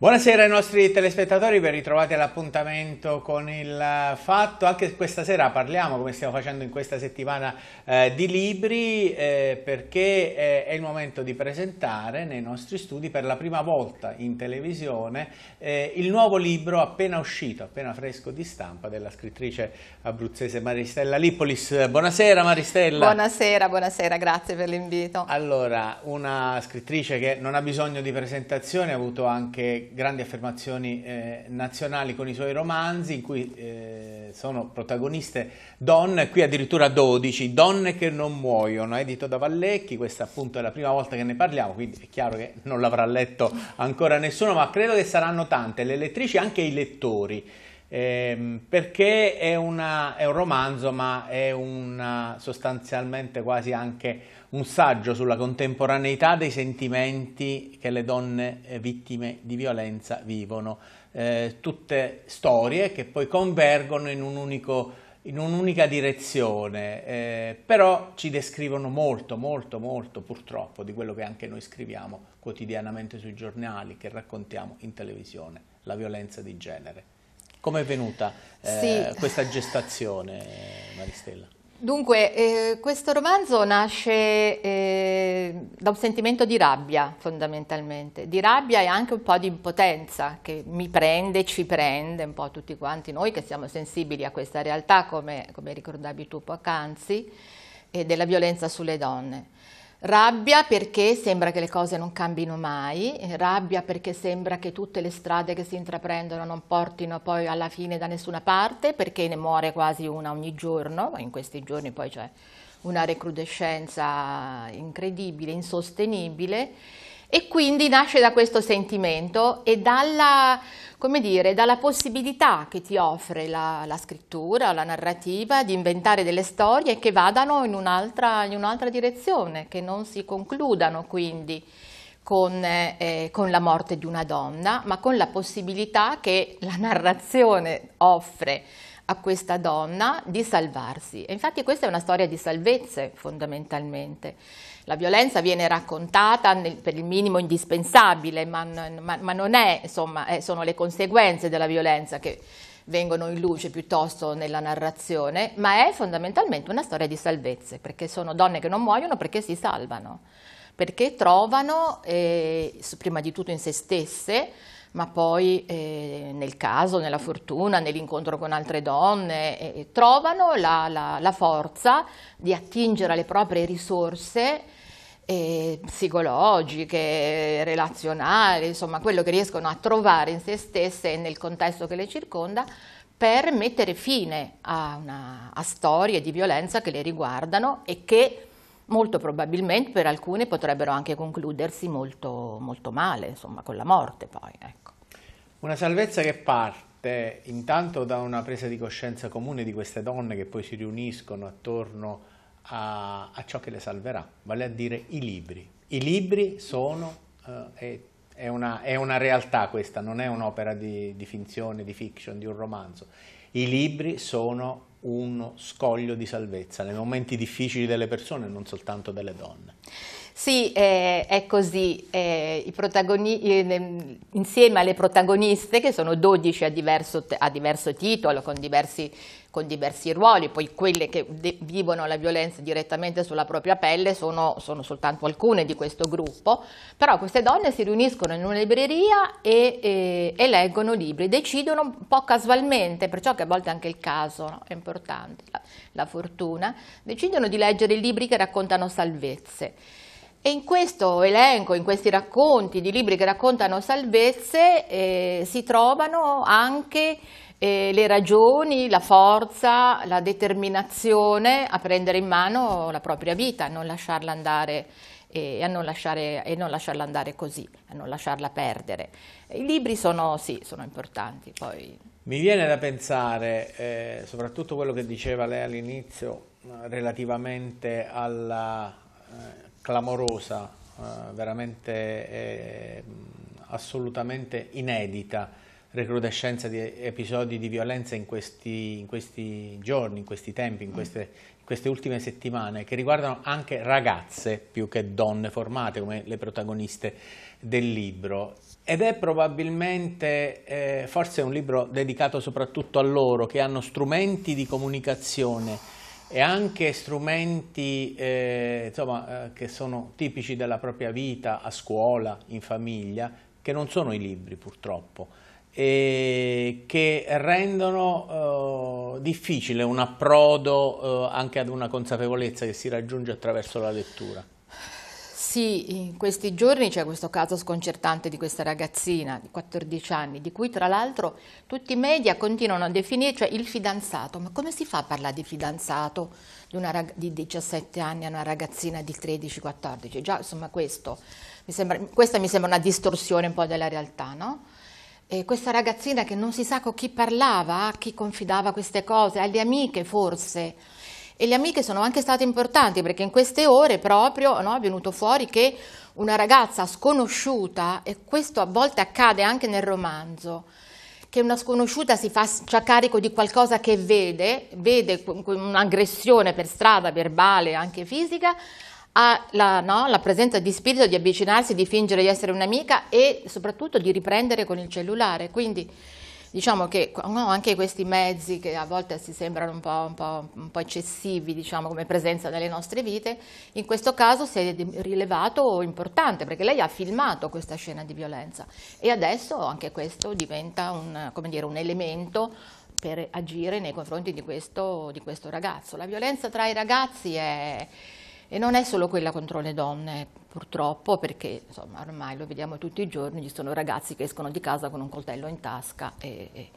Buonasera ai nostri telespettatori, ben ritrovati all'appuntamento con il fatto. Anche questa sera parliamo, come stiamo facendo in questa settimana, eh, di libri eh, perché eh, è il momento di presentare nei nostri studi per la prima volta in televisione eh, il nuovo libro appena uscito, appena fresco di stampa della scrittrice abruzzese Maristella Lippolis. Buonasera Maristella. Buonasera, buonasera, grazie per l'invito. Allora, una scrittrice che non ha bisogno di presentazione, ha avuto anche grandi affermazioni eh, nazionali con i suoi romanzi in cui eh, sono protagoniste donne, qui addirittura 12, donne che non muoiono, edito da Vallecchi, questa appunto è la prima volta che ne parliamo, quindi è chiaro che non l'avrà letto ancora nessuno, ma credo che saranno tante le lettrici e anche i lettori ehm, perché è, una, è, un romanzo ma è una, sostanzialmente quasi anche un saggio sulla contemporaneità dei sentimenti che le donne eh, vittime di violenza vivono, eh, tutte storie che poi convergono in un unico in un'unica direzione, eh, però ci descrivono molto, molto, molto purtroppo di quello che anche noi scriviamo quotidianamente sui giornali, che raccontiamo in televisione, la violenza di genere. Come è venuta eh, sì. questa gestazione, Maristella? Dunque, eh, questo romanzo nasce eh, da un sentimento di rabbia fondamentalmente, di rabbia e anche un po' di impotenza che mi prende, ci prende un po' tutti quanti noi che siamo sensibili a questa realtà, come, come ricordavi tu poc'anzi, e della violenza sulle donne. Rabbia perché sembra che le cose non cambino mai, rabbia perché sembra che tutte le strade che si intraprendono non portino poi alla fine da nessuna parte, perché ne muore quasi una ogni giorno, ma in questi giorni poi c'è una recrudescenza incredibile, insostenibile e quindi nasce da questo sentimento e dalla, dire, dalla possibilità che ti offre la, la, scrittura, la narrativa, di inventare delle storie che vadano in un'altra, in un'altra direzione, che non si concludano quindi. Con, eh, con, la morte di una donna, ma con la possibilità che la narrazione offre a questa donna di salvarsi. E infatti questa è una storia di salvezze fondamentalmente. La violenza viene raccontata nel, per il minimo indispensabile, ma, ma, ma non è, insomma, è, sono le conseguenze della violenza che vengono in luce piuttosto nella narrazione, ma è fondamentalmente una storia di salvezze, perché sono donne che non muoiono perché si salvano, perché trovano, eh, prima di tutto in se stesse, ma poi eh, nel caso, nella fortuna, nell'incontro con altre donne, eh, trovano la, la, la forza di attingere alle proprie risorse eh, psicologiche, relazionali, insomma quello che riescono a trovare in se stesse e nel contesto che le circonda per mettere fine a, una, a storie di violenza che le riguardano e che molto probabilmente per alcune potrebbero anche concludersi molto, molto male, insomma con la morte poi. Ecco. Una salvezza che parte intanto da una presa di coscienza comune di queste donne che poi si riuniscono attorno a a, a, ciò che le salverà, vale a dire i libri. I libri sono, eh, è, è, una, è, una, realtà questa, non è un'opera di, di finzione, di fiction, di un romanzo. I libri sono uno scoglio di salvezza nei momenti difficili delle persone, non soltanto delle donne. Sì, eh, è così. Eh, eh, insieme alle protagoniste, che sono 12 a diverso, a diverso titolo, con diversi, con diversi, ruoli, poi quelle che vivono la violenza direttamente sulla propria pelle sono, sono, soltanto alcune di questo gruppo, però queste donne si riuniscono in una libreria e, e, e leggono libri, decidono un po' casualmente, perciò che a volte anche il caso no? è importante, la, la fortuna, decidono di leggere libri che raccontano salvezze. E in questo elenco, in questi racconti di libri che raccontano salvezze, eh, si trovano anche eh, le ragioni, la forza, la determinazione a prendere in mano la propria vita, a non lasciarla andare e eh, a non, lasciare, e non lasciarla andare così, a non lasciarla perdere. I libri sono, sì, sono importanti. Poi. Mi viene da pensare, eh, soprattutto quello che diceva lei all'inizio, eh, relativamente alla eh, clamorosa, eh, veramente eh, assolutamente inedita recrudescenza di episodi di violenza in questi, in questi giorni, in questi tempi, in mm. queste, in queste, ultime settimane, che riguardano anche ragazze più che donne formate come le protagoniste del libro. Ed è probabilmente, eh, forse è un libro dedicato soprattutto a loro, che hanno strumenti di comunicazione e anche strumenti eh, insomma, eh, che sono tipici della propria vita a scuola, in famiglia, che non sono i libri purtroppo, e che rendono eh, difficile un approdo eh, anche ad una consapevolezza che si raggiunge attraverso la lettura. Sì, in questi giorni c'è questo caso sconcertante di questa ragazzina di 14 anni, di cui tra l'altro tutti i media continuano a definire, cioè il fidanzato. Ma come si fa a parlare di fidanzato di, una, di 17 anni a una ragazzina di 13-14? Già, insomma, questo, mi sembra, questa mi sembra una distorsione un po' della realtà, no? E questa ragazzina che non si sa con chi parlava, a chi confidava queste cose, alle amiche forse e le amiche sono anche state importanti perché in queste ore proprio no, è venuto fuori che una ragazza sconosciuta, e questo a volte accade anche nel romanzo, che una sconosciuta si faccia carico di qualcosa che vede, vede un'aggressione per strada, verbale, anche fisica, ha la, no, la, presenza di spirito di avvicinarsi, di fingere di essere un'amica e soprattutto di riprendere con il cellulare. Quindi Diciamo che no, anche questi mezzi che a volte si sembrano un po', un, po', un po', eccessivi diciamo, come presenza nelle nostre vite, in questo caso si è rilevato importante perché lei ha filmato questa scena di violenza e adesso anche questo diventa un, dire, un elemento per agire nei confronti di questo, di questo ragazzo. La violenza tra i ragazzi è e non è solo quella contro le donne, purtroppo, perché insomma, ormai lo vediamo tutti i giorni, ci sono ragazzi che escono di casa con un coltello in tasca e, e,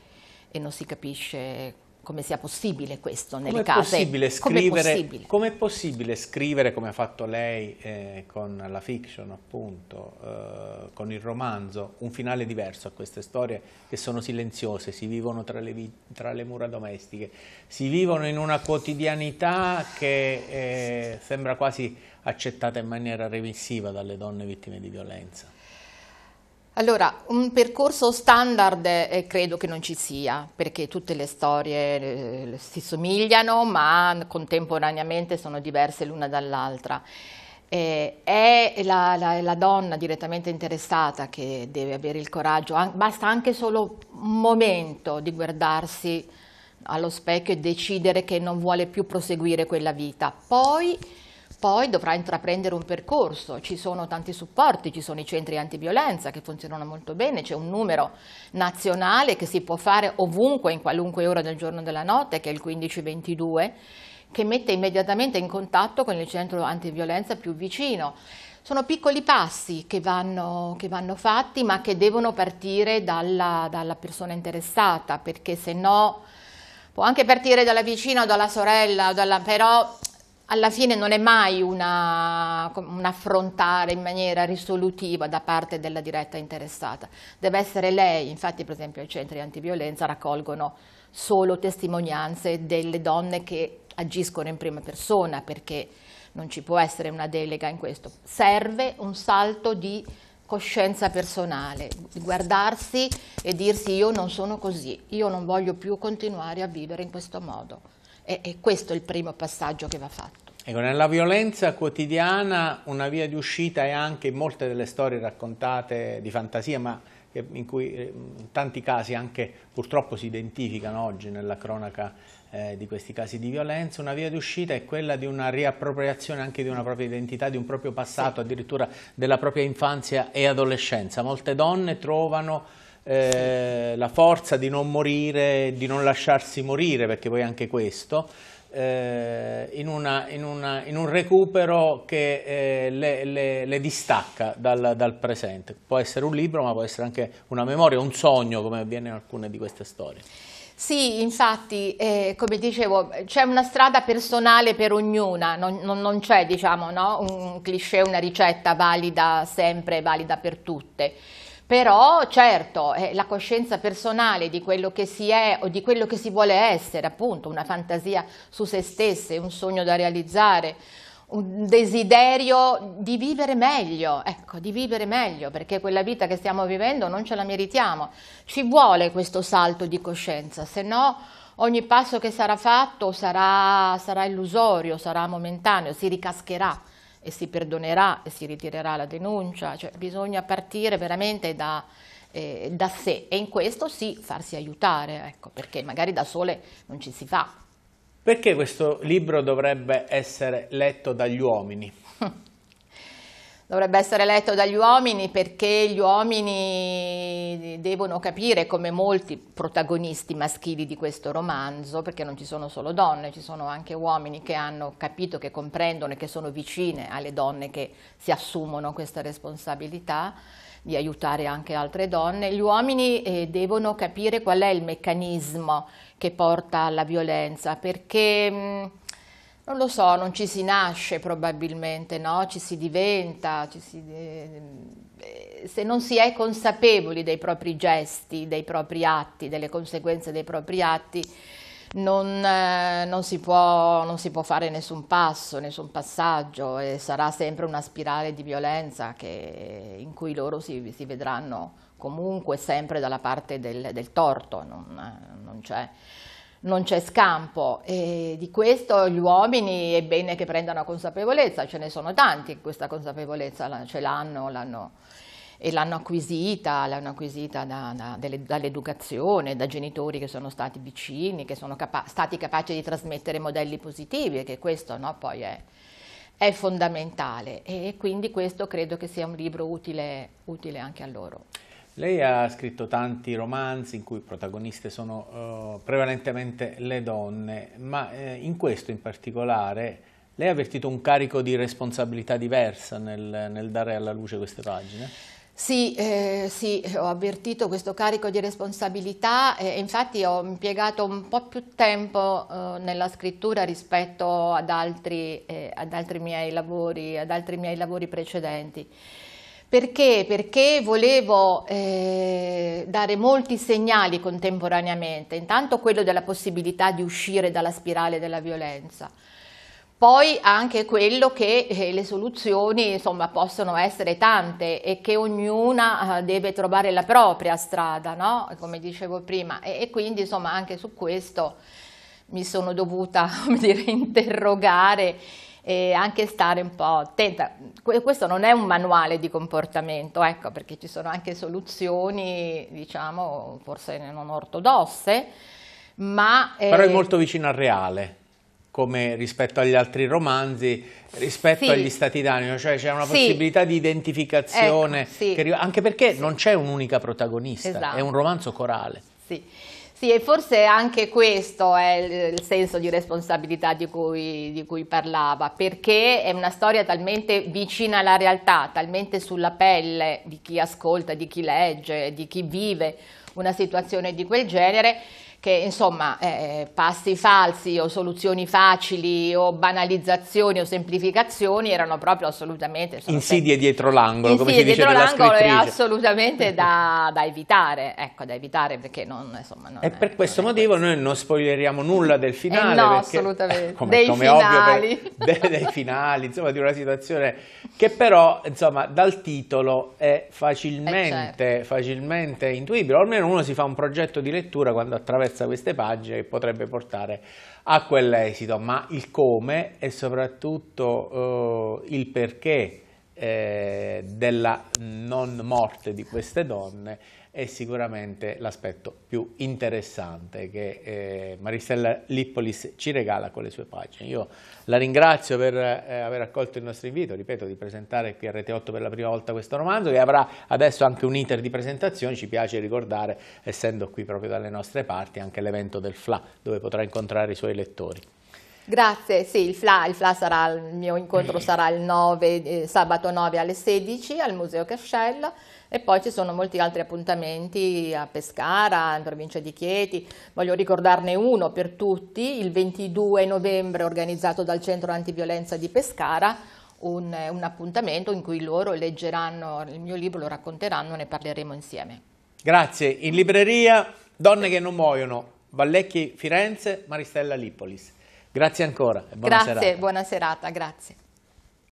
e non si capisce come sia possibile questo nelle com'è case. Possibile scrivere, com'è possibile? Com'è possibile scrivere, come ha fatto lei eh, con la fiction appunto, eh, con il romanzo, un finale diverso a queste storie che sono silenziose, si vivono tra le, tra le mura domestiche, si vivono in una quotidianità che eh, sembra quasi accettata in maniera remissiva dalle donne vittime di violenza? Allora, un percorso standard eh, credo che non ci sia, perché tutte le storie eh, si somigliano, ma contemporaneamente sono diverse l'una dall'altra. Eh, è la, la, la, donna direttamente interessata che deve avere il coraggio, an basta anche solo un momento di guardarsi allo specchio e decidere che non vuole più proseguire quella vita. Poi poi dovrà intraprendere un percorso, ci sono tanti supporti, ci sono i centri antiviolenza che funzionano molto bene, c'è un numero nazionale che si può fare ovunque, in qualunque ora del giorno e della notte, che è il 1522, che mette immediatamente in contatto con il centro antiviolenza più vicino. Sono piccoli passi che vanno, che vanno fatti, ma che devono partire dalla, dalla persona interessata, perché se no può anche partire dalla vicina o dalla sorella, o dalla, però alla fine non è mai una, un affrontare in maniera risolutiva da parte della diretta interessata, deve essere lei, infatti per esempio i centri antiviolenza raccolgono solo testimonianze delle donne che agiscono in prima persona perché non ci può essere una delega in questo, serve un salto di coscienza personale, guardarsi e dirsi io non sono così, io non voglio più continuare a vivere in questo modo. E, e questo è il primo passaggio che va fatto. Ecco, nella violenza quotidiana una via di uscita è anche in molte delle storie raccontate di fantasia, ma in cui eh, in tanti casi anche purtroppo si identificano oggi nella cronaca eh, di questi casi di violenza, una via d'uscita è quella di una riappropriazione anche di una propria identità, di un proprio passato, addirittura della propria infanzia e adolescenza. Molte donne trovano eh, la forza di non morire, di non lasciarsi morire, perché poi anche questo, eh, in, una, in, una, in, un recupero che eh, le, le, le, distacca dal, dal, presente. Può essere un libro, ma può essere anche una memoria, un sogno, come avviene in alcune di queste storie. Sì, infatti, eh, come dicevo, c'è una strada personale per ognuna, non, non, non c'è diciamo, no? un cliché, una ricetta valida sempre, valida per tutte. Però certo eh, la coscienza personale di quello che si è o di quello che si vuole essere, appunto una fantasia su se stesse, un sogno da realizzare, un desiderio di vivere meglio, ecco, di vivere meglio, perché quella vita che stiamo vivendo non ce la meritiamo. Ci vuole questo salto di coscienza, se no ogni passo che sarà fatto sarà, sarà illusorio, sarà momentaneo, si ricascherà e si perdonerà e si ritirerà la denuncia, cioè bisogna partire veramente da, eh, da sé e in questo sì farsi aiutare, ecco, perché magari da sole non ci si fa. Perché questo libro dovrebbe essere letto dagli uomini? dovrebbe essere letto dagli uomini perché gli uomini devono capire, come molti protagonisti maschili di questo romanzo, perché non ci sono solo donne, ci sono anche uomini che hanno capito, che comprendono e che sono vicine alle donne che si assumono questa responsabilità di aiutare anche altre donne, gli uomini eh, devono capire qual è il meccanismo che porta alla violenza, perché... Mh, mm, non lo so, non ci si nasce probabilmente, no? ci si diventa, ci si, eh, se non si è consapevoli dei propri gesti, dei propri atti, delle conseguenze dei propri atti, non, eh, non, si, può, non si, può, fare nessun passo, nessun passaggio e sarà sempre una spirale di violenza che, in cui loro si, si, vedranno comunque sempre dalla parte del, del torto, non, non c'è non c'è scampo e di questo gli uomini è bene che prendano consapevolezza, ce ne sono tanti che questa consapevolezza ce l'hanno, e l'hanno acquisita, l'hanno acquisita da, da, dall'educazione, da genitori che sono stati vicini, che sono capa stati capaci di trasmettere modelli positivi e che questo no, poi è, è, fondamentale e quindi questo credo che sia un libro utile, utile anche a loro. Lei ha scritto tanti romanzi in cui protagoniste sono uh, prevalentemente le donne, ma eh, in questo in particolare lei ha avvertito un carico di responsabilità diversa nel, nel dare alla luce queste pagine? Sì, eh, sì, ho avvertito questo carico di responsabilità eh, e infatti ho impiegato un po' più tempo eh, nella scrittura rispetto ad altri, eh, ad altri, miei lavori, ad altri miei lavori precedenti. Perché? Perché volevo eh, dare molti segnali contemporaneamente, intanto quello della possibilità di uscire dalla spirale della violenza, poi anche quello che eh, le soluzioni insomma, possono essere tante e che ognuna eh, deve trovare la propria strada, no? come dicevo prima, e, e quindi insomma, anche su questo mi sono dovuta dire, interrogare e anche stare un po' attenta. Questo non è un manuale di comportamento, ecco, perché ci sono anche soluzioni, diciamo, forse non ortodosse, ma... Eh, Però è molto vicino al reale come rispetto agli altri romanzi, rispetto sì. agli stati d'animo, cioè c'è una sì. possibilità di identificazione, ecco, sì. che, anche perché non c'è un'unica protagonista, esatto. è un romanzo corale. Sì. Sì, e forse anche questo è il senso di responsabilità di cui, di cui parlava, perché è una storia talmente vicina alla realtà, talmente sulla pelle di chi ascolta, di chi legge, di chi vive una situazione di quel genere, che insomma eh, passi falsi o soluzioni facili o banalizzazioni o semplificazioni erano proprio assolutamente insidie dietro l'angolo come si dice dietro l'angolo era assolutamente da, da, evitare ecco da evitare perché non insomma non e per questo motivo questo. noi non spoileriamo nulla del eh, finale eh no perché, assolutamente eh, come, dei come finali per, de, dei finali insomma di una situazione che però insomma dal titolo è facilmente, eh, certo. facilmente intuibile o almeno uno si fa un progetto di lettura quando attraverso attraversa queste pagine che potrebbe portare a quell'esito, ma il come e soprattutto eh, il perché eh, della non morte di queste donne è sicuramente l'aspetto più interessante che eh, Maristella Lippolis ci regala con le sue pagine. Io la ringrazio per eh, aver accolto il nostro invito, ripeto, di presentare qui a Rete 8 per la prima volta questo romanzo che avrà adesso anche un iter di presentazione, ci piace ricordare, essendo qui proprio dalle nostre parti, anche l'evento del FLA dove potrà incontrare i suoi lettori. Grazie, sì, il FLA, il, FLA sarà, il mio incontro mm. sarà il 9, eh, sabato 9 alle 16 al Museo Cascella e poi ci sono molti altri appuntamenti a Pescara, in provincia di Chieti, voglio ricordarne uno per tutti, il 22 novembre organizzato dal Centro Antiviolenza di Pescara, un, un appuntamento in cui loro leggeranno il mio libro, lo racconteranno, ne parleremo insieme. Grazie, in libreria Donne che non muoiono, Vallecchi Firenze, Maristella Lippolis. Grazie ancora e buona grazie, serata. buona serata, grazie.